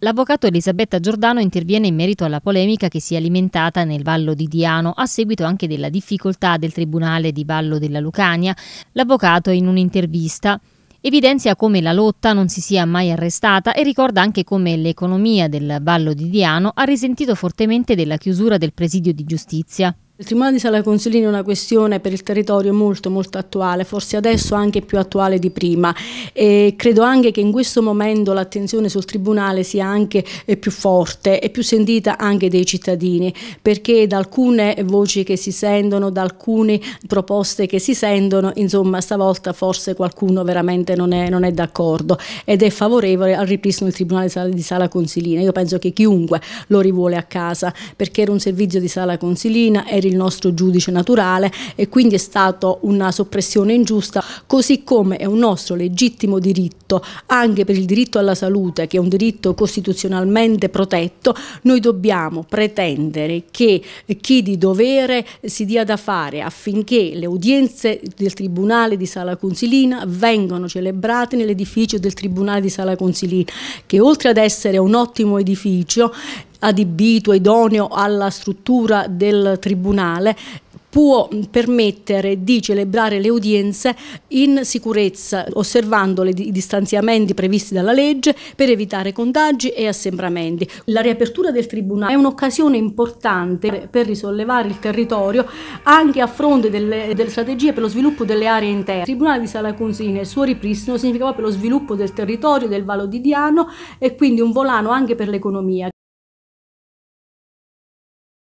L'avvocato Elisabetta Giordano interviene in merito alla polemica che si è alimentata nel Vallo di Diano a seguito anche della difficoltà del Tribunale di Vallo della Lucania. L'avvocato in un'intervista evidenzia come la lotta non si sia mai arrestata e ricorda anche come l'economia del Vallo di Diano ha risentito fortemente della chiusura del presidio di giustizia. Il Tribunale di Sala Consilina è una questione per il territorio molto molto attuale, forse adesso anche più attuale di prima e credo anche che in questo momento l'attenzione sul Tribunale sia anche eh, più forte e più sentita anche dei cittadini perché da alcune voci che si sentono, da alcune proposte che si sentono, insomma stavolta forse qualcuno veramente non è, non è d'accordo ed è favorevole al ripristino del Tribunale di Sala Consilina. Io penso che chiunque lo rivuole a casa perché era un servizio di Sala Consilina, era il nostro giudice naturale e quindi è stata una soppressione ingiusta, così come è un nostro legittimo diritto, anche per il diritto alla salute, che è un diritto costituzionalmente protetto, noi dobbiamo pretendere che chi di dovere si dia da fare affinché le udienze del Tribunale di Sala Consilina vengano celebrate nell'edificio del Tribunale di Sala Consilina, che oltre ad essere un ottimo edificio adibito, idoneo alla struttura del Tribunale, può permettere di celebrare le udienze in sicurezza, osservando i distanziamenti previsti dalla legge per evitare contagi e assembramenti. La riapertura del Tribunale è un'occasione importante per risollevare il territorio anche a fronte delle, delle, strategie per lo sviluppo delle aree interne. Il Tribunale di Salaconsina e il suo ripristino significava per lo sviluppo del territorio del Vallo di Diano e quindi un volano anche per l'economia.